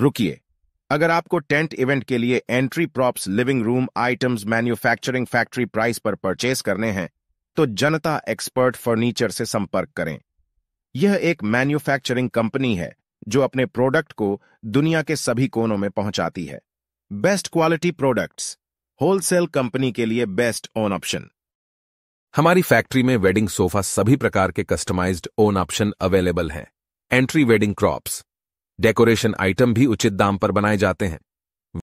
रुकिए अगर आपको टेंट इवेंट के लिए entry props living room items manufacturing factory price पर परचेस करने हैं तो जनता एक्सपर्ट फर्नीचर से संपर्क करें यह एक मैन्युफैक्चरिंग कंपनी है जो अपने प्रोडक्ट को दुनिया के सभी कोनों में पहुंचाती है best quality products wholesale company के लिए बेस्ट ओन ऑप्शन हमारी फैक्ट्री में वेडिंग सोफा सभी प्रकार के कस्टमाइज्ड ओन ऑप्शन अवेलेबल हैं entry wedding crops decoration item भी उचित दाम पर बनाए जाते हैं